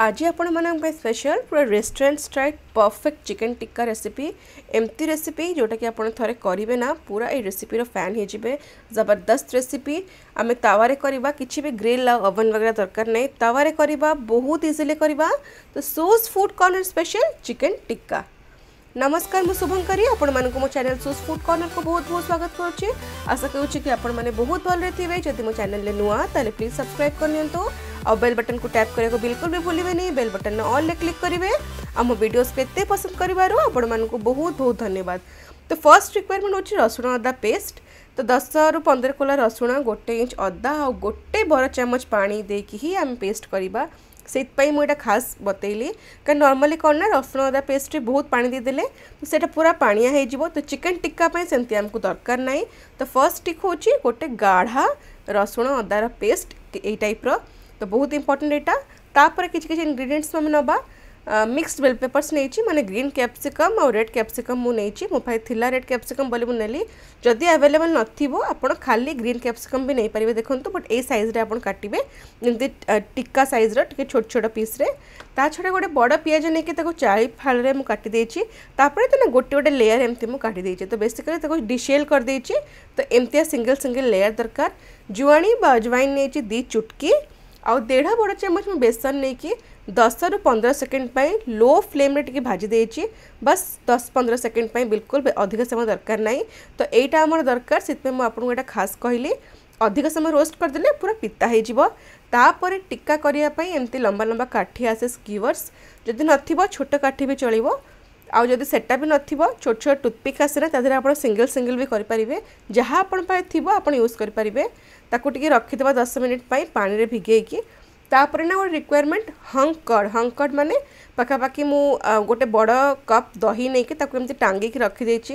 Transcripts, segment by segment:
आज आपण स्पेशल पूरा रेस्टोरेंट स्ट्राइक परफेक्ट चिकेन टिक्का रेसिपी एमती रेसीपी जोटा कि आप थे करेंगे ना पूरा ये रेसिपी फैन हो जबरदस्त रेसीपी आम तावे करवा ग्रिल और ओवन वगैरह दरकार नहीं तावे बहुत इजिली करवा तो सोज food corner special chicken tikka नमस्कार मुझे मुभंकरी आपंक मो चेल सुज फुड कर्नर को बहुत बहुत स्वागत करुच्ची आशा करुच्चे कि आप बहुत भले जदि मो चेल नुआ तो प्लीज सब्सक्राइब करनी आ बेल बटन को टैप करने को बिल्कुल भी नहीं बेल बटन में अल्ले क्लिक करेंगे आम भिडस के पसंद कर बहुत बहुत धन्यवाद तो फर्स्ट रिक्वयरमेंट हूँ रसुण अदा पेस्ट तो दस रु पंदर कोला रसुण गोटे इंच अदा आ गोटे बड़ चमच पा दे कि आम पेस्ट करवा से मुझे खास बतैली कहीं नर्माली कौन ना रसुण अदा पेस्ट बहुत पा देदे तो सेटा पूरा पाया हो तो चिकेन टिक्का सेमती आमको दरकार ना तो फर्स्ट टिक हो गए गाढ़ा रसुण अदार पेस्ट यप्र तो बहुत इंपोर्टाट यहाँ तापर किसी किसी इनग्रीडियंट्स में मिक्सड बेल पेपर्स नहीं मैंने ग्रीन कैप्सिकम और रेड कैप्सिकम मुझे मोबाइल थी रेड कैप्सिकम बोली नेली जदि आवेलेबल नपड़ खाली ग्रीन कैप्सिकम भी नहीं पारे देखते बट ए सैज्रे आप काटे जमी टीका सैज्र टे छोट छोट पीस्रे छड़ा गोटे बड़ पिज नहीं चाई फाल तापर तेना गोटे गोटे लेयर एमती मुझे काटिदेगी तो बेसिकली डिशेल करदे तो एमती सिंगल सिंगल लेयर दरकार जुआणी जुआईन नहीं दी चुटकी आउ दे बड़ चामच मुझे बेसन नहीं दस रु पंदर सेकेंड लो फ्लेम टी भाजीदी बस दस पंद्रह सेकेंड बिल्कुल अधिक समय दरकार ना तो यहाँ आम दरकार से आपको यहाँ खास कहली अधिक समय रोस्ट करदे पूरा पिता होपर टीका करवाई एमती लंबा लंबा काठी आसे स्कीवर्स जदि नोट काठी भी चलो आदि से सेटा भी नोट छोट टूथपिक आसे ना तो ताद सिंगल सिंगल भी करेंगे जहाँ आप यूज करेंगे रखिदेव दस मिनिटाई पाने भिगे ତାପରେ ନା ଗୋଟେ ରିକ୍ୱାରମେଣ୍ଟ ହଙ୍କଡ଼ ହଙ୍କଡ଼ ମାନେ ପାଖାପାଖି ମୁଁ ଗୋଟେ ବଡ଼ କପ୍ ଦହି ନେଇକି ତାକୁ ଏମିତି ଟାଙ୍ଗିକି ରଖିଦେଇଛି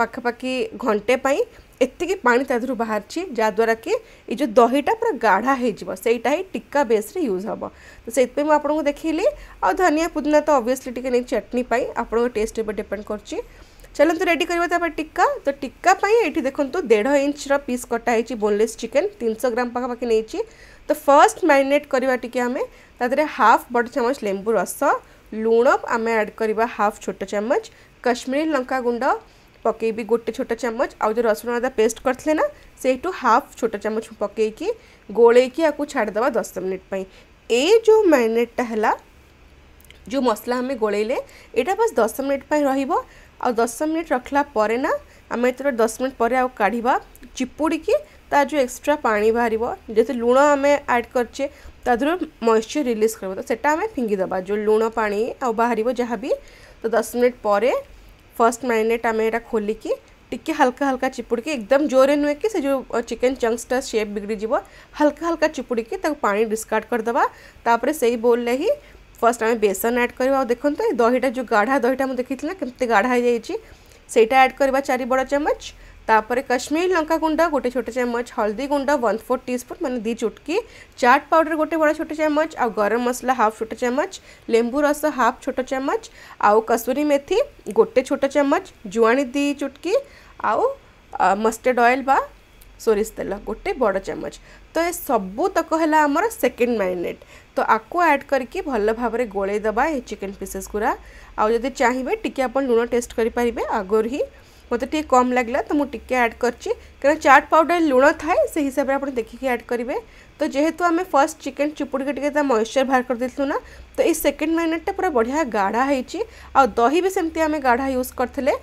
ପାଖାପାଖି ଘଣ୍ଟେ ପାଇଁ ଏତିକି ପାଣି ତା ଦେହରୁ ବାହାରିଛି ଯାହାଦ୍ୱାରା କି ଏ ଯେଉଁ ଦହିଟା ପୁରା ଗାଢ଼ା ହେଇଯିବ ସେଇଟା ହିଁ ଟିକା ବେସ୍ରେ ୟୁଜ୍ ହେବ ତ ସେଇଥିପାଇଁ ମୁଁ ଆପଣଙ୍କୁ ଦେଖେଇଲି ଆଉ ଧନିଆ ପୁଦିନା ତ ଅବଭିୟସ୍ଲି ଟିକେ ନେଇ ଚଟଣି ପାଇଁ ଆପଣଙ୍କ ଟେଷ୍ଟ ଉପରେ ଡିପେଣ୍ଡ କରୁଛି ଚାଲନ୍ତୁ ରେଡ଼ି କରିବା ତା'ପରେ ଟିକା ତ ଟିକା ପାଇଁ ଏଇଠି ଦେଖନ୍ତୁ ଦେଢ଼ ଇଞ୍ଚର ପିସ୍ କଟା ହେଇଛି ବୋନଲେସ୍ ଚିକେନ୍ ତିନିଶହ ଗ୍ରାମ ପାଖାପାଖି ନେଇଛି तो फर्स्ट मैरिनेट करवा टी हाफ बड़ चमच लेबू रस लुण आम एड करवा हाफ छोट चमच कश्मीर लंका गुंड पक गोटे छोट चमच आज जो रसुण अदा पेस्ट करते ना से हाफ छोट चमच पकईकि गोलईकि छाड़द दस मिनिटाई ये जो मैरिनेटा है जो मसला आम गोल यहाँ बस दस मिनिटाई रोब आ दस मिनिट रखला आम ये दस मिनिट पर आ काढ़ चिपुड़ी तार जो एक्सट्रा पा बाहर जो लुण आम एड करे मॉइश्चर रिलीज कर तो सेटा फिंगीद जो लुण पा आहर जहाँ भी तो दस मिनट पर फर्स्ट मैरिनेट आम यहाँ खोलिकी टी हल्का हल्का चिपुड़ी एकदम जोरें नुहे कि से जो चिकेन टा सेप बिगड़ी जब हल्का हल्का चिपुड़ी पा डिस्कार्ड करदे तापर से ही बोल ही फर्स्ट आम बेसन एड कर देखते दहीटा जो गाढ़ा दहीटा मुझे देखी ना के गाढ़ा हो जाइए सेटा एड करवा चार बड़ा चमच तापर कश्मीर लंका गुंड गोटे छोट चामच हल्दी गुंड वन फोर्थ टी स्पून मैंने दी चुटकी चाट पाउडर गोटे बड़ा छोटे चामच आ गरम मसला हाफ छोट चमच लेंबू रस हाफ छोट चामच आउ कसूरी मेथी गोटे छोट चमच जुआणी दी चुटकी आ मस्टर्ड ऑयल बा सोरीष तेल गोटे बड़ चमच तो ये सबूतक है आमर सेकेंड मैरिनेट तो आपको ऐड करके भल भाव में चिकेन पीसेस गुरा आदि चाहिए टी आप लुण टेस्ट करें आगर ही मत कम लगला तो मुझे टी एड कर चाट पाउडर लुण था हिसाब से आप देखिक ऐड करेंगे तो जेहेतु आम फर्स्ट चिकेन चिपुड़ी के मश्चर बाहर कर देना ना तो ये सेकेंड मैरिनेटा पूरा बढ़िया गाढ़ा हो दही भी सेमती आम गाढ़ा यूज करते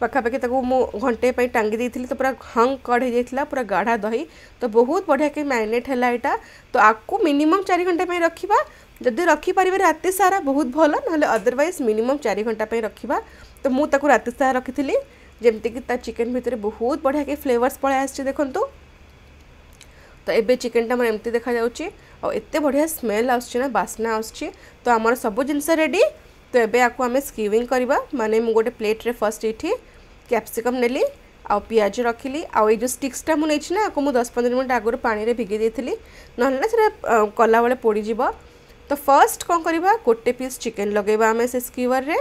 पखापाखी मु घंटे टांगी दे तो पूरा हंग कढ़ पूरा गाढ़ा दही तो बहुत बढ़िया कि मैरिनेट है यहाँ तो आपको मिनिमम चार घंटा रखा जदि रखिपर रात सारा बहुत भल ना अदरवैज मिनिमम चार घंटा रखा तो मुझे रात सारा रखी थी ଯେମିତିକି ତା ଚିକେନ୍ ଭିତରେ ବହୁତ ବଢ଼ିଆ ବଢ଼ିଆକି ଫ୍ଲେଭର୍ସ ପଳାଇ ଆସିଛି ଦେଖନ୍ତୁ ତ ଏବେ ଚିକେନ୍ଟା ଆମର ଏମିତି ଦେଖାଯାଉଛି ଆଉ ଏତେ ବଢ଼ିଆ ସ୍ମେଲ୍ ଆସୁଛି ନା ବାସ୍ନା ଆସୁଛି ତ ଆମର ସବୁ ଜିନିଷ ରେଡ଼ି ତ ଏବେ ଆକୁ ଆମେ ସ୍କିଭିଂ କରିବା ମାନେ ମୁଁ ଗୋଟେ ପ୍ଲେଟ୍ରେ ଫାର୍ଷ୍ଟ ଏଇଠି କ୍ୟାପ୍ସିକମ୍ ନେଲି ଆଉ ପିଆଜ ରଖିଲି ଆଉ ଏଇ ଯେଉଁ ଷ୍ଟିକ୍ସଟା ମୁଁ ନେଇଛି ନା ଆକୁ ମୁଁ ଦଶ ପନ୍ଦର ମିନିଟ୍ ଆଗରୁ ପାଣିରେ ଭିଗି ଦେଇଥିଲି ନହେଲେ ନା ସେଇଟା କଲାବେଳେ ପୋଡ଼ିଯିବ ତ ଫାର୍ଷ୍ଟ କ'ଣ କରିବା ଗୋଟେ ପିସ୍ ଚିକେନ୍ ଲଗାଇବା ଆମେ ସେ ସ୍କିୱର୍ରେ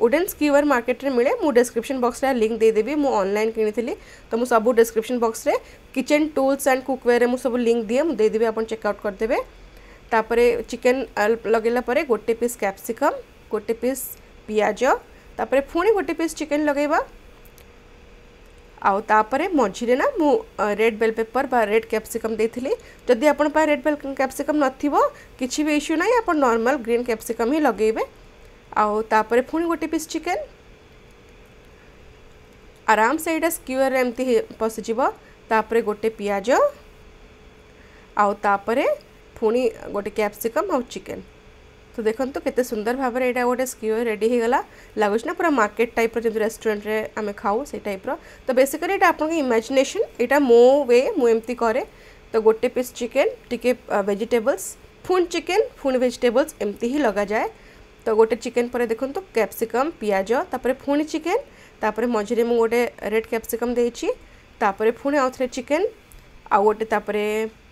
ओडेन्स क्यूअर मार्केट में मिले मुझे डिस्क्रिप्शन बक्स लिंक देदेवी मुझे अनलाइन किनी तो मुझे सब डिस्क्रिप्शन बक्स में किचेन टूल्स एंड कुकवेयर में सब लिंक दिए मुझेदेवी आप चेकआउट करदे तापर चिकेन लगे गोटे पीस कैप्सिकम गोटे पीस पिज तापर पुणी गोटे पीस चिकेन लगे आपरे मझीरे ना मु रेड बेल पेपर बा रेड कैप्सिकम जदि आप रेड बेल कैप्सिकम न कि भी इश्यू ना आप नॉर्मल ग्रीन कैप्सिकम ही लगे आपर पुणी गोटे पीस चिकेन आराम से यहाँ स्क्यूर एमती पशिज तापर गोटे पिज आपर पुणी गोटे कैप्सिकम आ चिकेन तो देखो के सुंदर भाव में यहाँ गोटे स्क्यूर रेडी होगा लगुच ना पूरा मार्केट टाइप जो रेस्टोरेंट आम खाऊ से टाइप तो बेसिकली ये आपको इमाजिनेसन यहाँ मो वे मुझे कै तो गोटे पीस चिकेन टी वेजिटेबल्स फुन चिकेन फुण भेजिटेबल्स एमती ही लगा जाए तो गोटे चिकेन पर देखो तो कैप्सिकम पिज तापर पुणी चिकेन तापर मझे मुझे गोटे रेड कैप्सिकम देपर पुणे आउ थे चिकेन आउ गोटे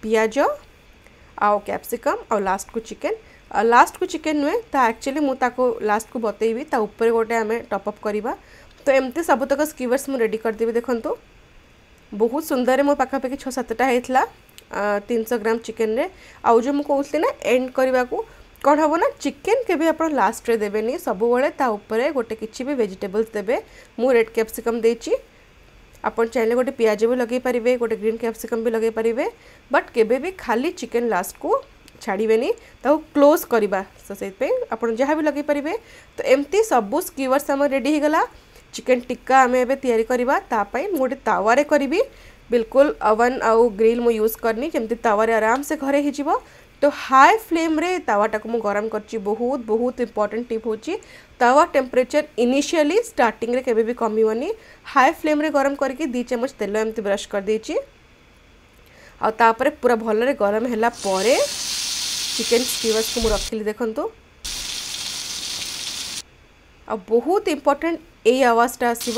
पिज आउ कैप्सिकम आ लास्ट को चिकेन लास्ट को चिकेन नुहे तो एक्चुअली मुझे लास्ट को बतेबी तापर गोटे आम टपअप करवा तो एमती सबुतक स्कीवर्स मुझे रेडी देखूँ बहुत सुंदर मो पाखापाखी छः सतटा होता तीन सौ ग्राम चिकेन रे जो मुझे कहती ना एंड करवाकूँ कौन हम ना चिकेन के भी आप लास्ट्रे देवे सबुबले गोटे कि भेजिटेबल्स देते मुझे रेड कैप्सिकम दे आप चाहिए गोटे पिज भी लगे पारे गोटे ग्रीन कैप्सिकम भी लगे पारे बट के भी खाली चिकेन लास्ट को छाड़े ना क्लोज करवा तो से आप जहाँ भी लगे पारे तो एमती सब स्कीवर्स आम रेडीगला चिकेन टिक्का आम एप मुझे तावारे करी बिल्कुल ओवन आउ ग्रिल मुझ यूज करनी जमी तावारे आराम से घरे তো ହାଇ ଫ୍ଲେମ୍ରେ ତାୱାଟାକୁ ମୁଁ ଗରମ କରିଛି ବହୁତ ବହୁତ ଇମ୍ପର୍ଟାଣ୍ଟ ଟିପ୍ ହେଉଛି ତାୱା ଟେମ୍ପରେଚର ଇନିସିଆଲି ଷ୍ଟାର୍ଟିଂରେ କେବେ ବି କମିବନି ହାଇ ଫ୍ଲେମ୍ରେ ଗରମ କରିକି ଦୁଇ ଚାମଚ ତେଲ ଏମିତି ବ୍ରଶ କରିଦେଇଛି ଆଉ ତାପରେ ପୁରା ଭଲରେ ଗରମ ହେଲା ପରେ ଚିକେନ୍ ଷ୍ଟିୱର୍ସକୁ ମୁଁ ରଖିଲି ଦେଖନ୍ତୁ ଆଉ ବହୁତ ଇମ୍ପର୍ଟାଣ୍ଟ ଏଇ ଆୱାଜଟା ଆସିବ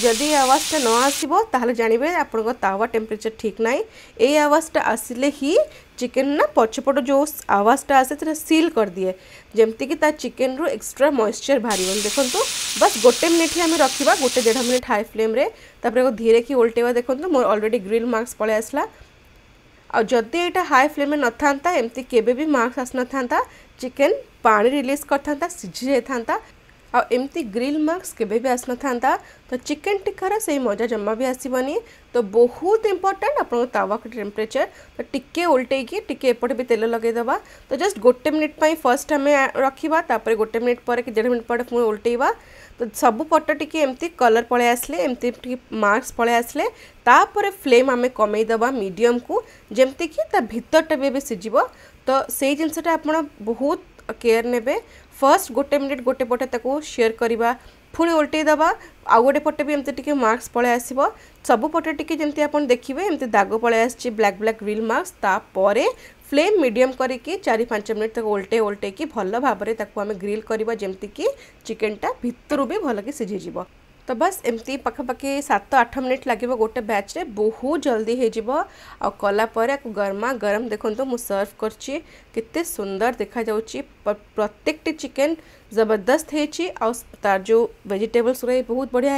ଯଦି ଏ ଆୱାଜଟା ନ ଆସିବ ତାହେଲେ ଜାଣିବେ ଆପଣଙ୍କ ତାୱା ଟେମ୍ପରେଚର୍ ଠିକ୍ ନାହିଁ ଏଇ ଆୱାଜଟା ଆସିଲେ ହିଁ ଚିକେନ୍ ନା ପଛପଟ ଯେଉଁ ଆୱାଜଟା ଆସେ ସେଇଟା ସିଲ୍ କରିଦିଏ ଯେମିତିକି ତା ଚିକେନ୍ରୁ ଏକ୍ସଟ୍ରା ମଏଶ୍ଚର୍ ବାହାରିବନି ଦେଖନ୍ତୁ ବାସ୍ ଗୋଟେ ମିନିଟ୍ ଆମେ ରଖିବା ଗୋଟେ ଦେଢ଼ ମିନିଟ୍ ହାଇ ଫ୍ଲେମ୍ରେ ତାପରେ ଧୀରେକି ଓଲଟେଇବା ଦେଖନ୍ତୁ ମୋର ଅଲରେଡ଼ି ଗ୍ରିଲ୍ ମାର୍କସ୍ ପଳେଇ ଆସିଲା ଆଉ ଯଦି ଏଇଟା ହାଇ ଫ୍ଲେମ୍ରେ ନଥାନ୍ତା ଏମିତି କେବେ ବି ମାର୍କସ୍ ଆସିନଥାନ୍ତା ଚିକେନ୍ ପାଣି ରିଲିଜ୍ କରିଥାନ୍ତା ସିଝି ଯାଇଥାନ୍ତା आमती ग्रिल मार्क्स के आसन था तो चिकेन टिकार से मजा जमा भी आसवानी तो बहुत इम्पोर्टाट आप तावा टेम्परेचर तो टिके उल्टे एपटे भी तेल लगेदेबा तो जस्ट गोटे मिनिट पर फर्स्ट आम रखा तापर गोटे मिनिट पर कि देख मिनिट पर पुणे उल्टेवा तो सबूपट टी एम कलर पलै आसे एमती मार्क्स पलै आसले तापर फ्लेम आम कमेद मीडियम को जमीक भितरटा भी सीझे तो से जिनसटा आप बहुत কেয়ার নেবে ଫାର୍ଷ୍ଟ ଗୋଟେ ମିନିଟ୍ ଗୋଟେ ପଟେ ତାକୁ ସେୟାର କରିବା ପୁଣି ଓଲଟେଇ ଦେବା ଆଉ ଗୋଟେ ପଟେ ବି ଏମିତି ଟିକେ ମାର୍କସ୍ ପଳେଇ ଆସିବ ସବୁ ପଟେ ଟିକେ ଯେମିତି ଆପଣ ଦେଖିବେ ଏମିତି ଦାଗ ପଳେଇ ଆସିଛି ବ୍ଲାକ୍ ବ୍ଲାକ୍ ଗ୍ରିଲ୍ ମାର୍କସ୍ ତାପରେ ফ্লেম মিডিয়াম করিকি চারি পাঁচ মিনিট তাকে ওল্টাই ওল্টাইকি ভাল ভাবে তাকে আমি গ্রিল করা যেমিকি চিকেনটা ভিতর বি ভালকি সিঝিযোগ तो बस एमती पखापाखि सात आठ मिनिट लगे गोटे बैच रे बहुत जल्दी हो या गरमा गरम देखो मु सर्व करते सुंदर देखा जा प्रत्येक चिकेन जबरदस्त हो तार जो वेजिटेबल्स रही बहुत बढ़िया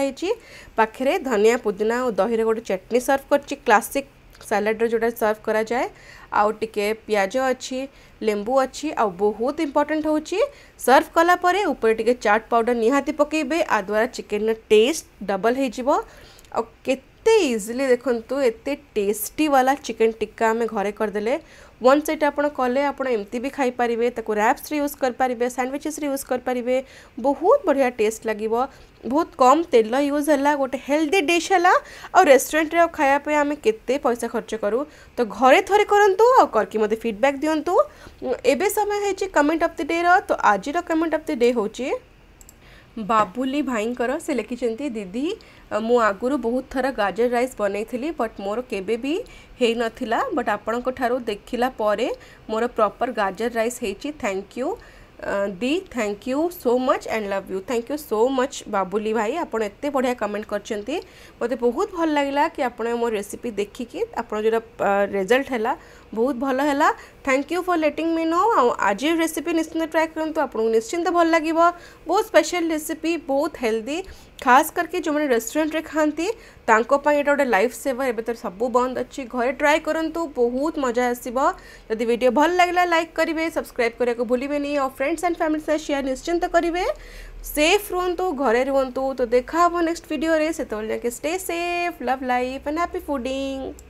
होनिया पुदीना और दही रोटे चटनी सर्व कर क्लासिक ସାଲାଡ଼ରେ ଯେଉଁଟା ସର୍ଭ କରାଯାଏ ଆଉ ଟିକେ ପିଆଜ ଅଛି ଲେମ୍ବୁ ଅଛି ଆଉ ବହୁତ ଇମ୍ପର୍ଟାଣ୍ଟ ହେଉଛି ସର୍ଭ କଲା ପରେ ଉପରେ ଟିକେ ଚାଟ୍ ପାଉଡ଼ର ନିହାତି ପକାଇବେ ଆ ଦ୍ୱାରା ଚିକେନ୍ର ଟେଷ୍ଟ ଡବଲ୍ ହେଇଯିବ ଆଉ କେତେ ଇଜିଲି ଦେଖନ୍ତୁ ଏତେ ଟେଷ୍ଟିବାଲା ବାଲା ଚିକେନ୍ ଟିକ୍କା ଆମେ ଘରେ କରିଦେଲେ वन सेट आप कले आप एमती भी खाईपर रैप्स यूज करें सैंडविचेस यूज करें बहुत बढ़िया टेस्ट लगे बहुत कम तेल यूज है गोटे हेल्दी डिश है आ रेस्टुरांट खायापे आम के पैसा खर्च करूँ तो घरे थे करूँ आ करके मत फिडबैक दिंतु एवं समय है कमेंट अफ द डे रो आज कमेंट अफ द डे हूँ ବାବୁଲି ଭାଇଙ୍କର ସେ ଲେଖିଛନ୍ତି ଦିଦି ମୁଁ ଆଗରୁ ବହୁତ ଥର ଗାଜର ରାଇସ୍ ବନେଇଥିଲି ବଟ୍ ମୋର କେବେ ବି ହେଇନଥିଲା ବଟ୍ ଆପଣଙ୍କ ଠାରୁ ଦେଖିଲା ପରେ ମୋର ପ୍ରପର୍ ଗାଜର ରାଇସ୍ ହେଇଛି ଥ୍ୟାଙ୍କ ୟୁ ଦି thank you so much and love you thank you so much Babuli ଭାଇ ଆପଣ ଏତେ ବଢ଼ିଆ କମେଣ୍ଟ କରିଛନ୍ତି ମୋତେ ବହୁତ ଭଲ ଲାଗିଲା କି ଆପଣ ମୋ ରେସିପି ଦେଖିକି ଆପଣ ଯେଉଁଟା ରେଜଲ୍ଟ ହେଲା ବହୁତ ଭଲ ହେଲା thank you for letting me know आज रेसीपी निश्चिंत ट्राए करूँ आपको निश्चिंत भल लगे बहुत स्पेशल रेसीपी बहुत हेल्दी खास करके जो मैंने रेस्टोरेंट रे खाती गोटे लाइफ सेवर एवं तो सब बंद अच्छी घरे ट्राए करूँ बहुत मजा आसो जदि भल लगे लाइक करेंगे सब्सक्राइब करने को भूल और फ्रेंड्स एंड फैमिली सहित सेयार निश्चिंत करेंगे सेफ रुंतु घरे रुंतु तो देखा नेक्स्ट भिडियो से stay safe love life and happy fooding